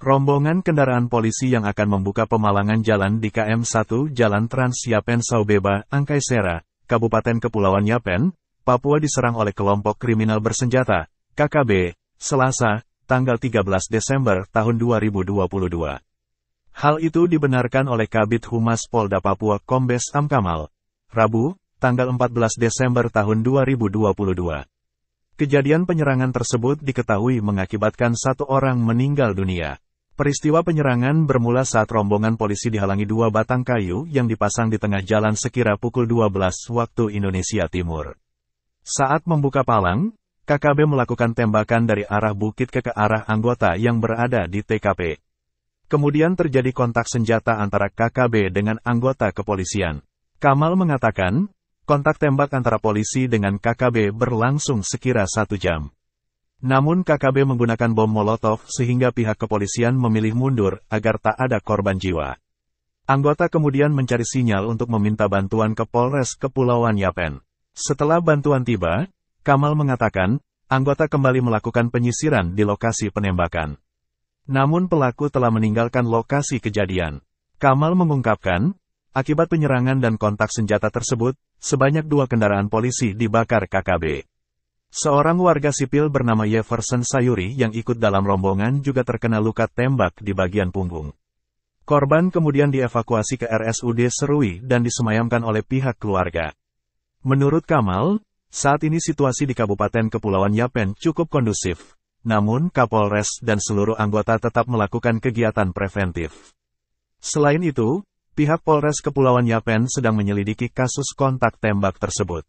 Rombongan kendaraan polisi yang akan membuka pemalangan jalan di KM1 Jalan Trans Yapen Saubeba, Angkai Sera, Kabupaten Kepulauan Yapen, Papua diserang oleh kelompok kriminal bersenjata, KKB, Selasa, tanggal 13 Desember tahun 2022. Hal itu dibenarkan oleh Kabit Humas Polda Papua Kombes Amkamal, Rabu, tanggal 14 Desember tahun 2022. Kejadian penyerangan tersebut diketahui mengakibatkan satu orang meninggal dunia. Peristiwa penyerangan bermula saat rombongan polisi dihalangi dua batang kayu yang dipasang di tengah jalan sekira pukul 12 waktu Indonesia Timur. Saat membuka palang, KKB melakukan tembakan dari arah bukit ke ke arah anggota yang berada di TKP. Kemudian terjadi kontak senjata antara KKB dengan anggota kepolisian. Kamal mengatakan, kontak tembak antara polisi dengan KKB berlangsung sekira satu jam. Namun KKB menggunakan bom Molotov sehingga pihak kepolisian memilih mundur agar tak ada korban jiwa. Anggota kemudian mencari sinyal untuk meminta bantuan ke Polres Kepulauan Yapen. Setelah bantuan tiba, Kamal mengatakan, anggota kembali melakukan penyisiran di lokasi penembakan. Namun pelaku telah meninggalkan lokasi kejadian. Kamal mengungkapkan, akibat penyerangan dan kontak senjata tersebut, sebanyak dua kendaraan polisi dibakar KKB. Seorang warga sipil bernama Jefferson Sayuri yang ikut dalam rombongan juga terkena luka tembak di bagian punggung. Korban kemudian dievakuasi ke RSUD Serui dan disemayamkan oleh pihak keluarga. Menurut Kamal, saat ini situasi di Kabupaten Kepulauan Yapen cukup kondusif. Namun Kapolres dan seluruh anggota tetap melakukan kegiatan preventif. Selain itu, pihak Polres Kepulauan Yapen sedang menyelidiki kasus kontak tembak tersebut.